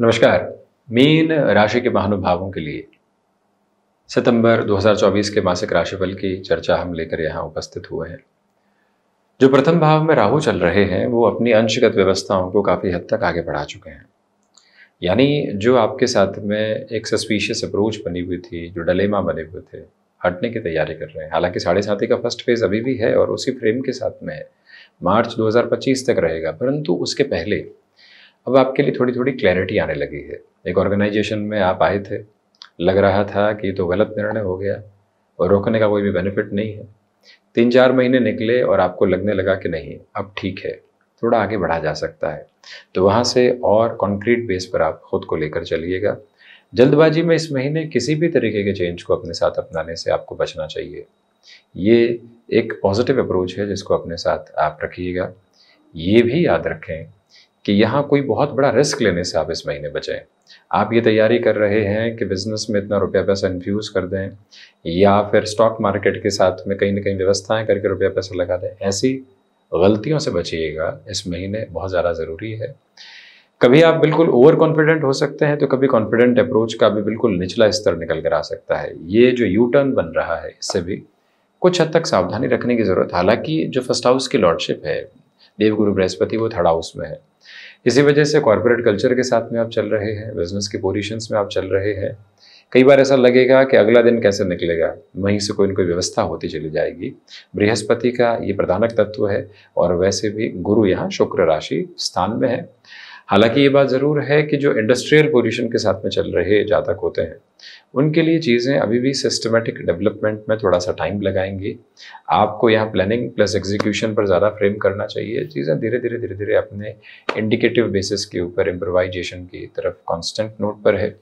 नमस्कार मीन राशि के महानुभावों के लिए सितंबर 2024 के मासिक राशिफल की चर्चा हम लेकर यहाँ उपस्थित हुए हैं जो प्रथम भाव में राहु चल रहे हैं वो अपनी अंशगत व्यवस्थाओं को काफ़ी हद तक आगे बढ़ा चुके हैं यानी जो आपके साथ में एक सस्पीशियस अप्रोच बनी हुई थी जो डलेमा बने हुए थे हटने की तैयारी कर रहे हैं हालांकि साढ़े साथी का फर्स्ट फेज अभी भी है और उसी फ्रेम के साथ में मार्च 2025 तक रहेगा परंतु उसके पहले अब आपके लिए थोड़ी थोड़ी क्लैरिटी आने लगी है एक ऑर्गेनाइजेशन में आप आए थे लग रहा था कि तो गलत निर्णय हो गया और रोकने का कोई भी बेनिफिट नहीं है तीन चार महीने निकले और आपको लगने लगा कि नहीं अब ठीक है थोड़ा आगे बढ़ा जा सकता है तो वहाँ से और कॉन्क्रीट बेस पर आप खुद को लेकर चलिएगा जल्दबाजी में इस महीने किसी भी तरीके के चेंज को अपने साथ अपनाने से आपको बचना चाहिए ये एक पॉजिटिव अप्रोच है जिसको अपने साथ आप रखिएगा ये भी याद रखें कि यहाँ कोई बहुत बड़ा रिस्क लेने से आप इस महीने बचें आप ये तैयारी कर रहे हैं कि बिज़नेस में इतना रुपया पैसा इन्फ्यूज़ कर दें या फिर स्टॉक मार्केट के साथ में कहीं ना कहीं व्यवस्थाएं करके रुपया पैसा लगा दें ऐसी गलतियों से बचिएगा इस महीने बहुत ज़्यादा ज़रूरी है कभी आप बिल्कुल ओवर कॉन्फिडेंट हो सकते हैं तो कभी कॉन्फिडेंट अप्रोच का भी बिल्कुल निचला स्तर निकल कर आ सकता है ये जो यू टर्न बन रहा है इससे भी कुछ हद तक सावधानी रखने की ज़रूरत हालांकि जो फर्स्ट हाउस की लॉर्डशिप है देवगुरु बृहस्पति वो थर्ड हाउस में है इसी वजह से कॉरपोरेट कल्चर के साथ में आप चल रहे हैं बिजनेस के पोजिशंस में आप चल रहे हैं कई बार ऐसा लगेगा कि अगला दिन कैसे निकलेगा वहीं से कोई ना कोई व्यवस्था होती चली जाएगी बृहस्पति का ये प्रधानक तत्व है और वैसे भी गुरु यहाँ शुक्र राशि स्थान में है हालांकि ये बात ज़रूर है कि जो इंडस्ट्रियल पोल्यूशन के साथ में चल रहे जातक होते हैं उनके लिए चीज़ें अभी भी सिस्टमेटिक डेवलपमेंट में थोड़ा सा टाइम लगाएंगी आपको यहाँ प्लानिंग प्लस एग्जीक्यूशन पर ज़्यादा फ्रेम करना चाहिए चीज़ें धीरे धीरे धीरे धीरे अपने इंडिकेटिव बेसिस के ऊपर इम्प्रोवाइजेशन की तरफ कॉन्स्टेंट नोट पर है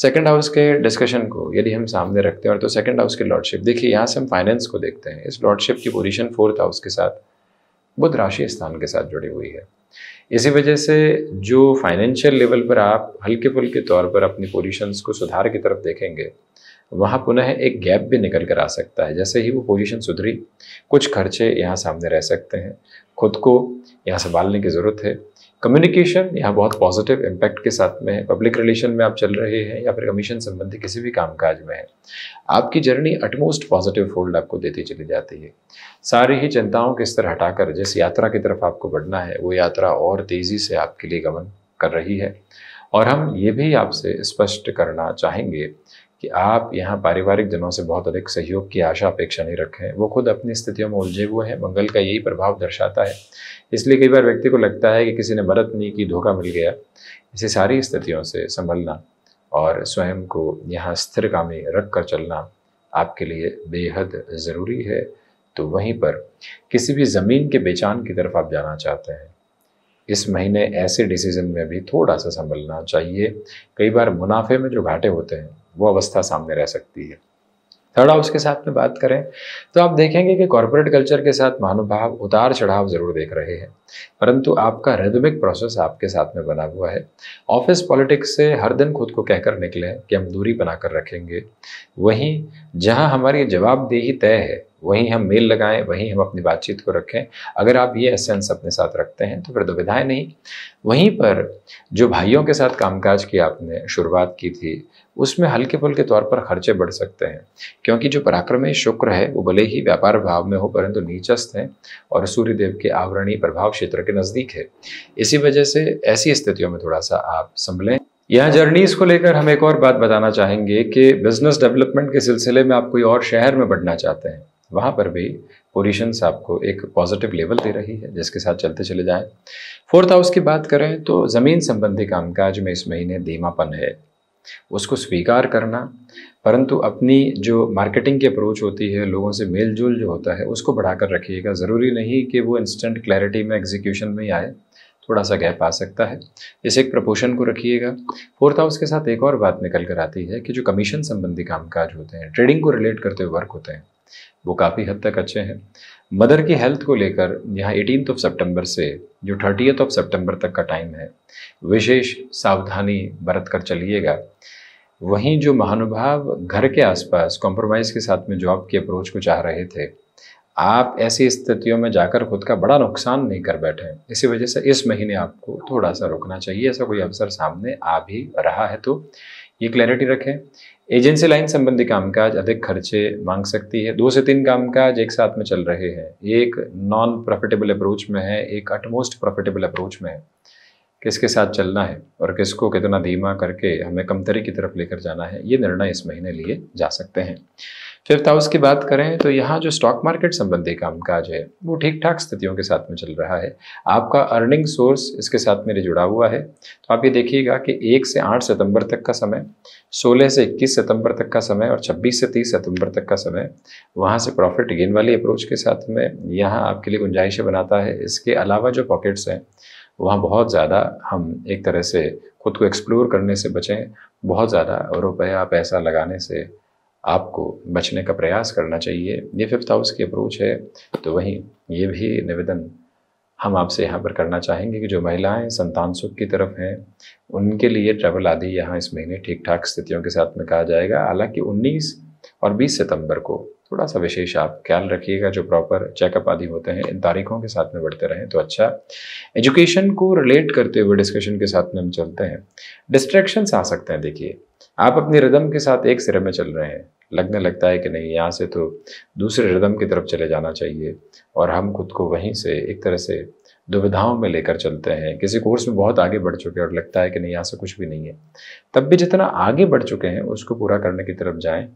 सेकेंड हाउस के डिस्कशन को यदि हम सामने रखते हैं और तो सेकेंड हाउस के लॉर्डशिप देखिए यहाँ से हम फाइनेंस को देखते हैं इस लॉर्डशिप की पोजीशन फोर्थ हाउस के साथ बुध राशि स्थान के साथ जुड़ी हुई है इसी वजह से जो फाइनेंशियल लेवल पर आप हल्के फुल्के तौर पर अपनी पोजीशंस को सुधार की तरफ देखेंगे वहाँ पुनः एक गैप भी निकल कर आ सकता है जैसे ही वो पोजीशन सुधरी कुछ खर्चे यहाँ सामने रह सकते हैं खुद को यहाँ संभालने की ज़रूरत है कम्युनिकेशन यहाँ बहुत पॉजिटिव इम्पैक्ट के साथ में है पब्लिक रिलेशन में आप चल रहे हैं या फिर कमीशन संबंधी किसी भी कामकाज में है आपकी जर्नी अटमोस्ट पॉजिटिव फोल्ड आपको देती चली जाती है सारी ही चिंताओं के स्तर हटाकर जिस यात्रा की तरफ आपको बढ़ना है वो यात्रा और तेज़ी से आपके लिए गमन कर रही है और हम ये भी आपसे स्पष्ट करना चाहेंगे कि आप यहाँ पारिवारिक जनों से बहुत अधिक सहयोग की आशा अपेक्षा नहीं रखें वो खुद अपनी स्थितियों में उलझे हुए हैं मंगल का यही प्रभाव दर्शाता है इसलिए कई बार व्यक्ति को लगता है कि किसी ने मदद नहीं की धोखा मिल गया इसे सारी स्थितियों से संभलना और स्वयं को यहाँ स्थिर स्थिरगामी रख कर चलना आपके लिए बेहद ज़रूरी है तो वहीं पर किसी भी ज़मीन के बेचान की तरफ आप जाना चाहते हैं इस महीने ऐसे डिसीजन में भी थोड़ा सा संभलना चाहिए कई बार मुनाफे में जो घाटे होते हैं वो अवस्था सामने रह सकती है थर्ड हाउस के साथ में बात करें तो आप देखेंगे कि कॉरपोरेट कल्चर के साथ महानुभाव उतार चढ़ाव जरूर देख रहे हैं परंतु आपका रेदमिक प्रोसेस आपके साथ में बना हुआ है ऑफिस पॉलिटिक्स से हर दिन खुद को कहकर निकले कि हम दूरी बनाकर रखेंगे वहीं जहां हमारी जवाबदेही तय है वहीं हम मेल लगाएं वहीं हम अपनी बातचीत को रखें अगर आप ये एसेंस अपने साथ रखते हैं तो फिर दुविधाएं तो नहीं वहीं पर जो भाइयों के साथ कामकाज की आपने शुरुआत की थी उसमें हल्के फुल्के तौर पर खर्चे बढ़ सकते हैं क्योंकि जो पराक्रमी शुक्र है वो भले ही व्यापार भाव में हो परंतु नीचस्थ हैं और सूर्यदेव के आवरणीय प्रभाव क्षेत्र के नज़दीक है इसी वजह से ऐसी स्थितियों में थोड़ा सा आप संभलें यह जर्नीज को लेकर हम एक और बात बताना चाहेंगे कि बिजनेस डेवलपमेंट के सिलसिले में आप कोई और शहर में बढ़ना चाहते हैं वहाँ पर भी पोजिशंस आपको एक पॉजिटिव लेवल दे रही है जिसके साथ चलते चले जाएं फोर्थ हाउस की बात करें तो ज़मीन संबंधी कामकाज में इस महीने धीमापन है उसको स्वीकार करना परंतु अपनी जो मार्केटिंग की अप्रोच होती है लोगों से मेल जोल जो होता है उसको बढ़ाकर रखिएगा ज़रूरी नहीं कि वो इंस्टेंट क्लैरिटी में एग्जीक्यूशन में ही आए थोड़ा सा गैप आ सकता है इस एक प्रपोशन को रखिएगा फोर्थ हाउस के साथ एक और बात निकल कर आती है कि जो कमीशन संबंधी कामकाज होते हैं ट्रेडिंग को रिलेट करते हुए वर्क होते हैं वो काफ़ी हद तक अच्छे हैं मदर की हेल्थ को लेकर यहाँ एटीन ऑफ सेप्टेम्बर से जो थर्टीथ ऑफ सेप्टेम्बर तक का टाइम है विशेष सावधानी बरत कर चलिएगा वहीं जो महानुभाव घर के आसपास कॉम्प्रोमाइज़ के साथ में जॉब की अप्रोच को चाह रहे थे आप ऐसी स्थितियों में जाकर खुद का बड़ा नुकसान नहीं कर बैठे इसी वजह से इस महीने आपको थोड़ा सा रुकना चाहिए ऐसा कोई अवसर सामने आ भी रहा है तो ये क्लैरिटी रखें एजेंसी लाइन संबंधी कामकाज अधिक खर्चे मांग सकती है दो से तीन कामकाज एक साथ में चल रहे हैं एक नॉन प्रॉफिटेबल अप्रोच में है एक अटमोस्ट प्रॉफिटेबल अप्रोच में है किसके साथ चलना है और किसको कितना धीमा करके हमें कमतरी की तरफ लेकर जाना है ये निर्णय इस महीने लिए जा सकते हैं फिफ्थ हाउस की बात करें तो यहाँ जो स्टॉक मार्केट संबंधी कामकाज है वो ठीक ठाक स्थितियों के साथ में चल रहा है आपका अर्निंग सोर्स इसके साथ मेरे जुड़ा हुआ है तो आप ये देखिएगा कि एक से आठ सितंबर तक का समय सोलह से इक्कीस सितंबर तक का समय और छब्बीस से तीस सितंबर तक का समय वहाँ से प्रॉफिट गेन वाली अप्रोच के साथ में यहाँ आपके लिए गुंजाइशें बनाता है इसके अलावा जो पॉकेट्स हैं वहाँ बहुत ज़्यादा हम एक तरह से खुद को एक्सप्लोर करने से बचें बहुत ज़्यादा रुपया पैसा लगाने से आपको बचने का प्रयास करना चाहिए ये फिफ्थ हाउस की अप्रोच है तो वहीं ये भी निवेदन हम आपसे यहाँ पर करना चाहेंगे कि जो महिलाएं संतान सुख की तरफ हैं उनके लिए ट्रैवल आदि यहाँ इस महीने ठीक ठाक स्थितियों के साथ में कहा जाएगा हालांकि 19 और 20 सितंबर को थोड़ा सा विशेष आप ख्याल रखिएगा जो प्रॉपर चेकअप आदि होते हैं इन तारीखों के साथ में बढ़ते रहें तो अच्छा एजुकेशन को रिलेट करते हुए डिस्कशन के साथ में हम चलते हैं डिस्ट्रैक्शंस आ सकते हैं देखिए आप अपने रिदम के साथ एक सिरे में चल रहे हैं लगने लगता है कि नहीं यहाँ से तो दूसरे रिदम की तरफ चले जाना चाहिए और हम खुद को वहीं से एक तरह से दुविधाओं में लेकर चलते हैं किसी कोर्स में बहुत आगे बढ़ चुके हैं और लगता है कि नहीं यहाँ से कुछ भी नहीं है तब भी जितना आगे बढ़ चुके हैं उसको पूरा करने की तरफ जाएं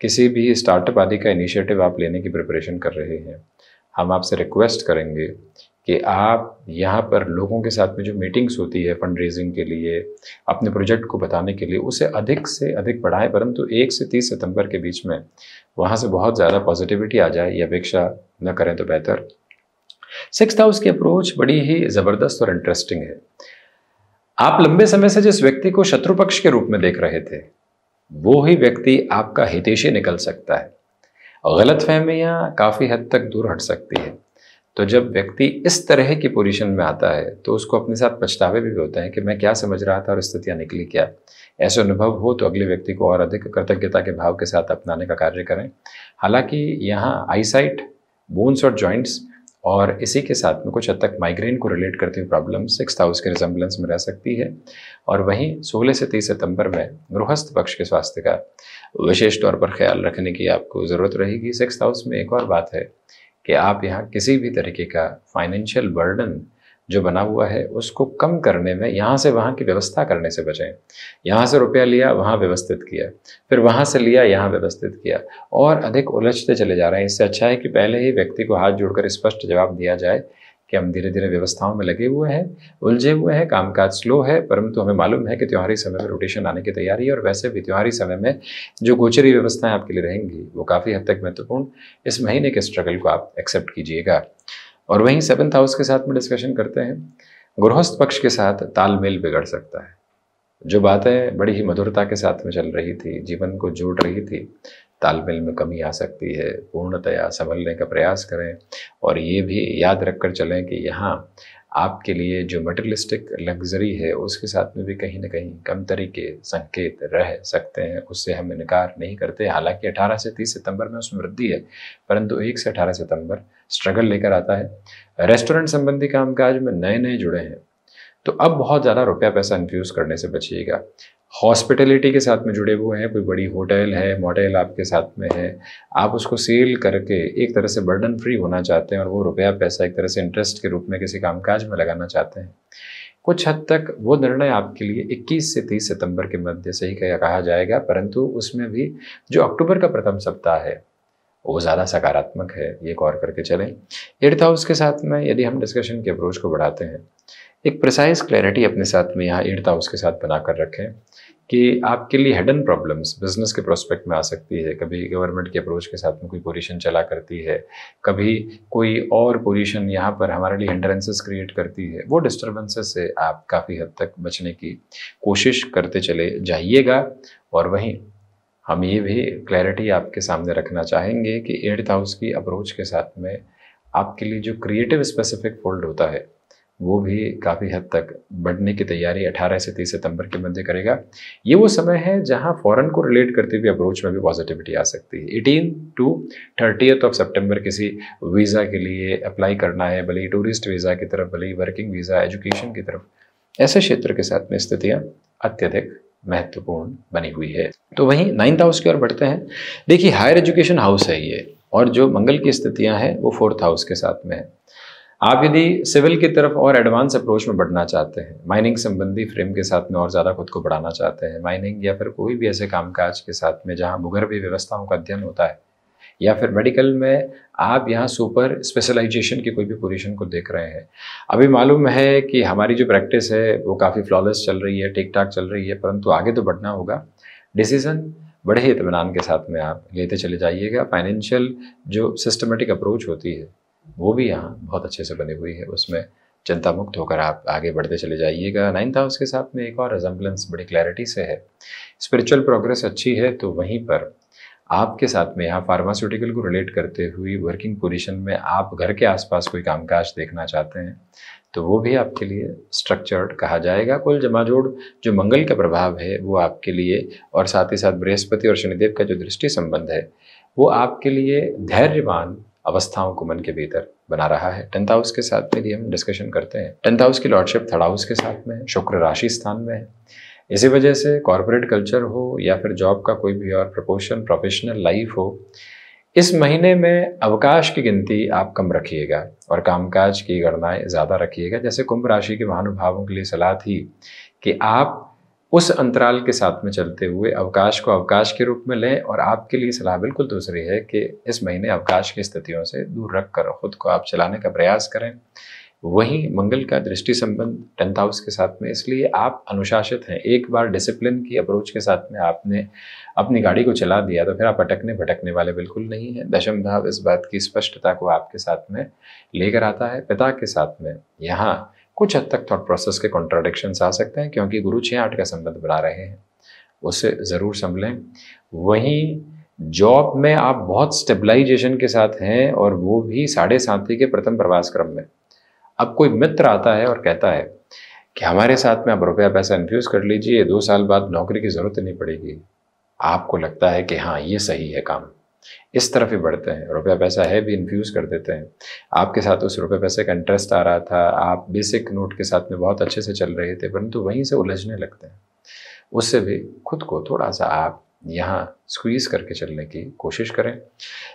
किसी भी स्टार्टअप आदि का इनिशिएटिव आप लेने की प्रिपरेशन कर रहे हैं हम आपसे रिक्वेस्ट करेंगे कि आप यहाँ पर लोगों के साथ में जो मीटिंग्स होती है फंड रेजिंग के लिए अपने प्रोजेक्ट को बताने के लिए उसे अधिक से अधिक बढ़ाएं परंतु एक से तीस सितंबर के बीच में वहाँ से बहुत ज़्यादा पॉजिटिविटी आ जाए ये अपेक्षा न करें तो बेहतर सिक्स हाउस की अप्रोच बड़ी ही ज़बरदस्त और इंटरेस्टिंग है आप लंबे समय से जिस व्यक्ति को शत्रु पक्ष के रूप में देख रहे थे वो ही व्यक्ति आपका हितेशी निकल सकता है गलत फहमियाँ काफ़ी हद तक दूर हट सकती है तो जब व्यक्ति इस तरह की पोजीशन में आता है तो उसको अपने साथ पछतावे भी होते हैं कि मैं क्या समझ रहा था और स्थितियाँ निकली क्या ऐसे अनुभव हो तो अगले व्यक्ति को और अधिक कृतज्ञता के भाव के साथ अपनाने का कार्य करें हालांकि यहाँ आईसाइट बोन्स और जॉइंट्स और इसी के साथ में कुछ हद तक माइग्रेन को रिलेट करती हुई प्रॉब्लम सिक्स हाउस के रिजम्बलेंस में रह सकती है और वहीं 16 से 30 सितंबर में गृहस्थ पक्ष के स्वास्थ्य का विशेष तौर पर ख्याल रखने की आपको ज़रूरत रहेगी सिक्स हाउस में एक और बात है कि आप यहाँ किसी भी तरीके का फाइनेंशियल बर्डन जो बना हुआ है उसको कम करने में यहाँ से वहाँ की व्यवस्था करने से बचें यहाँ से रुपया लिया वहाँ व्यवस्थित किया फिर वहाँ से लिया यहाँ व्यवस्थित किया और अधिक उलझते चले जा रहे हैं इससे अच्छा है कि पहले ही व्यक्ति को हाथ जोड़कर स्पष्ट जवाब दिया जाए कि हम धीरे धीरे व्यवस्थाओं में लगे हुए हैं उलझे हुए हैं कामकाज स्लो है परंतु हमें मालूम है कि त्योहारी समय में रोटेशन आने की तैयारी है और वैसे भी त्योहारी समय में जो गोचरी व्यवस्थाएं आपके लिए रहेंगी वो काफ़ी हद तक महत्वपूर्ण इस महीने के स्ट्रगल को आप एक्सेप्ट कीजिएगा और वहीं सेवन्थ हाउस के साथ में डिस्कशन करते हैं गृहस्थ पक्ष के साथ तालमेल बिगड़ सकता है जो बातें बड़ी ही मधुरता के साथ में चल रही थी जीवन को जोड़ रही थी तालमेल में कमी आ सकती है पूर्णतया संभलने का प्रयास करें और ये भी याद रख कर चलें कि यहाँ आपके लिए जो मटेरियलिस्टिक लग्जरी है उसके साथ में भी कहीं ना कहीं कम तरीके संकेत रह सकते हैं उससे हम इनकार नहीं करते हालांकि 18 से 30 सितंबर में उसमें वृद्धि है परंतु 1 से 18 सितंबर स्ट्रगल लेकर आता है रेस्टोरेंट संबंधी कामकाज में नए नए जुड़े हैं तो अब बहुत ज़्यादा रुपया पैसा इन्फ्यूज़ करने से बचिएगा हॉस्पिटलिटी के साथ में जुड़े हुए हैं कोई बड़ी होटल है मॉडल आपके साथ में है आप उसको सेल करके एक तरह से बर्डन फ्री होना चाहते हैं और वो रुपया पैसा एक तरह से इंटरेस्ट के रूप में किसी कामकाज में लगाना चाहते हैं कुछ हद तक वो निर्णय आपके लिए 21 से 30 सितंबर के मध्य से ही कहा जाएगा परंतु उसमें भी जो अक्टूबर का प्रथम सप्ताह है वो ज़्यादा सकारात्मक है ये गौर करके चलें एट्थ हाउस के साथ में यदि हम डिस्कशन के अप्रोच को बढ़ाते हैं एक प्रिसाइज क्लैरिटी अपने साथ में यहाँ एट्थ हाउस के साथ बना कर रखें कि आपके लिए हिडन प्रॉब्लम्स बिजनेस के प्रोस्पेक्ट में आ सकती है कभी गवर्नमेंट के अप्रोच के साथ में कोई पोजीशन चला करती है कभी कोई और पोजीशन यहाँ पर हमारे लिए हिंड्रेंसेस क्रिएट करती है वो डिस्टर्बेंसेस से आप काफ़ी हद तक बचने की कोशिश करते चले जाइएगा और वहीं हम ये भी क्लैरिटी आपके सामने रखना चाहेंगे कि एट्थ हाउस की अप्रोच के साथ में आपके लिए जो क्रिएटिव स्पेसिफिक फोल्ड होता है वो भी काफ़ी हद तक बढ़ने की तैयारी 18 से 30 सितंबर के मध्य करेगा ये वो समय है जहां फॉरेन को रिलेट करते हुए अप्रोच में भी पॉजिटिविटी आ सकती है 18 टू थर्टी ऑफ सितंबर किसी वीज़ा के लिए अप्लाई करना है भले टूरिस्ट वीज़ा की तरफ भले ही वर्किंग वीज़ा एजुकेशन की तरफ ऐसे क्षेत्र के साथ में स्थितियाँ अत्यधिक महत्वपूर्ण बनी हुई है तो वहीं नाइन्थ हाउस की ओर बढ़ते हैं देखिए हायर एजुकेशन हाउस है ये और जो मंगल की स्थितियाँ हैं वो फोर्थ हाउस के साथ में है आप यदि सिविल की तरफ और एडवांस अप्रोच में बढ़ना चाहते हैं माइनिंग संबंधी फ्रेम के साथ में और ज़्यादा खुद को बढ़ाना चाहते हैं माइनिंग या फिर कोई भी ऐसे कामकाज के साथ में जहाँ भूगर्भी व्यवस्थाओं का अध्ययन होता है या फिर मेडिकल में आप यहाँ सुपर स्पेशलाइजेशन की कोई भी पोजीशन को देख रहे हैं अभी मालूम है कि हमारी जो प्रैक्टिस है वो काफ़ी फ्लॉलेस चल रही है ठीक ठाक चल रही है परंतु आगे तो बढ़ना होगा डिसीज़न बड़े ही इतमान के साथ में आप लेते चले जाइएगा फाइनेंशियल जो सिस्टमेटिक अप्रोच होती है वो भी यहाँ बहुत अच्छे से बनी हुई है उसमें चिंता मुक्त होकर आप आगे बढ़ते चले जाइएगा नाइन्थ हाउस के साथ में एक और रेजम्बलेंस बड़ी क्लैरिटी से है स्पिरिचुअल प्रोग्रेस अच्छी है तो वहीं पर आपके साथ में यहाँ फार्मास्यूटिकल को रिलेट करते हुए वर्किंग पोजिशन में आप घर के आसपास कोई कामकाज देखना चाहते हैं तो वो भी आपके लिए स्ट्रक्चर्ड कहा जाएगा कुल जमाजोड़ जो मंगल का प्रभाव है वो आपके लिए और साथ ही साथ बृहस्पति और शनिदेव का जो दृष्टि संबंध है वो आपके लिए धैर्यवान अवस्थाओं को मन के भीतर बना रहा है टेंथ हाउस के साथ मेरी हम डिस्कशन करते हैं टेंथ हाउस की लॉर्डशिप थर्ड हाउस के साथ में शुक्र राशि स्थान में है इसी वजह से कॉरपोरेट कल्चर हो या फिर जॉब का कोई भी और प्रपोशन प्रोफेशनल लाइफ हो इस महीने में अवकाश की गिनती आप कम रखिएगा और कामकाज की गणनाएं ज़्यादा रखिएगा जैसे कुंभ राशि के महानुभावों के लिए सलाह थी कि आप उस अंतराल के साथ में चलते हुए अवकाश को अवकाश के रूप में लें और आपके लिए सलाह बिल्कुल दूसरी है कि इस महीने अवकाश की स्थितियों से दूर रख कर खुद को आप चलाने का प्रयास करें वहीं मंगल का दृष्टि संबंध टेंथ हाउस के साथ में इसलिए आप अनुशासित हैं एक बार डिसिप्लिन की अप्रोच के साथ में आपने अपनी गाड़ी को चला दिया तो फिर आप अटकने भटकने वाले बिल्कुल नहीं हैं दशम भाव इस बात की स्पष्टता को आपके साथ में लेकर आता है पिता के साथ में यहाँ कुछ हद तक थॉट तो प्रोसेस के कॉन्ट्राडिक्शंस आ सकते हैं क्योंकि गुरु छः आठ का संबंध बना रहे हैं उसे ज़रूर संभलें वहीं जॉब में आप बहुत स्टेबलाइजेशन के साथ हैं और वो भी साढ़े साथी के प्रथम प्रवास क्रम में अब कोई मित्र आता है और कहता है कि हमारे साथ में आप रुपया पैसा इन्फ्यूज़ कर लीजिए दो साल बाद नौकरी की ज़रूरत नहीं पड़ेगी आपको लगता है कि हाँ ये सही है काम इस तरफ ही बढ़ते हैं रुपया पैसा है भी इन्फ्यूज़ कर देते हैं आपके साथ उस रुपये पैसे का इंटरेस्ट आ रहा था आप बेसिक नोट के साथ में बहुत अच्छे से चल रहे थे परंतु वहीं से उलझने लगते हैं उससे भी खुद को थोड़ा सा आप यहाँ स्क्वीज करके चलने की कोशिश करें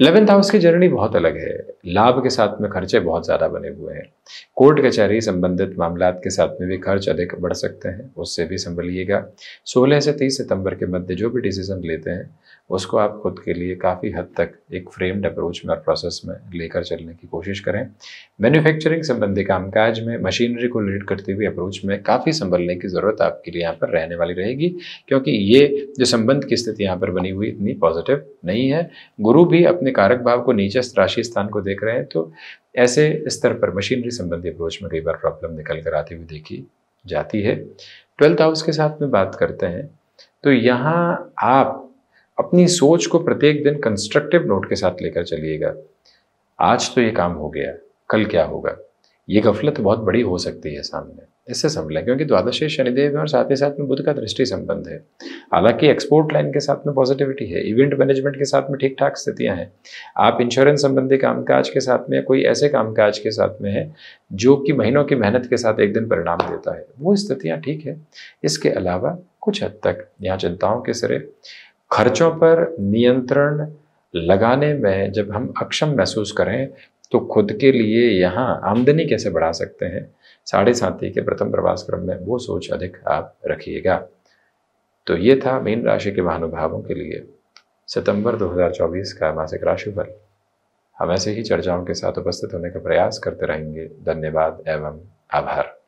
इलेवेंथ हाउस की जर्नी बहुत अलग है लाभ के साथ में खर्चे बहुत ज़्यादा बने हुए हैं कोर्ट कचहरी संबंधित मामला के साथ में भी खर्च अधिक बढ़ सकते हैं उससे भी संभलिएगा 16 से 30 सितंबर के मध्य जो भी डिसीजन लेते हैं उसको आप खुद के लिए काफ़ी हद तक एक फ्रेम्ड अप्रोच में और प्रोसेस में लेकर चलने की कोशिश करें मैन्युफैक्चरिंग संबंधी कामकाज में मशीनरी को लीड करती हुई अप्रोच में काफ़ी संभलने की ज़रूरत आपके लिए यहाँ पर रहने वाली रहेगी क्योंकि ये जो संबंध की स्थिति यहाँ पर बनी बनी हुई इतनी पॉजिटिव नहीं है गुरु भी अपने कारक भाव को नीचे राशि स्थान को देख रहे हैं तो ऐसे स्तर पर मशीनरी संबंधी अप्रोच में कई बार प्रॉब्लम निकल कर आती हुई देखी जाती है ट्वेल्थ हाउस के साथ में बात करते हैं तो यहाँ आप अपनी सोच को प्रत्येक दिन कंस्ट्रक्टिव नोट के साथ लेकर चलिएगा आज तो ये काम हो गया कल क्या होगा ये गफलत बहुत बड़ी हो सकती है सामने इससे समझ क्योंकि द्वादशी शनिदेव में और साथ ही साथ में बुद्ध का दृष्टि संबंध है हालांकि एक्सपोर्ट लाइन के साथ में पॉजिटिविटी है इवेंट मैनेजमेंट के साथ में ठीक ठाक स्थितियां हैं आप इंश्योरेंस संबंधी कामकाज के साथ में कोई ऐसे कामकाज के साथ में है जो कि महीनों की मेहनत के साथ एक दिन परिणाम देता है वो स्थितियाँ ठीक है इसके अलावा कुछ हद तक यहाँ चिंताओं के सिरे खर्चों पर नियंत्रण लगाने में जब हम अक्षम महसूस करें तो खुद के लिए यहाँ आमदनी कैसे बढ़ा सकते हैं साढ़े साथी के प्रथम प्रवास क्रम में वो सोच अधिक आप रखिएगा तो ये था मीन राशि के महानुभावों के लिए सितंबर 2024 का मासिक राशिफल हम ऐसे ही चर्चाओं के साथ उपस्थित होने का प्रयास करते रहेंगे धन्यवाद एवं आभार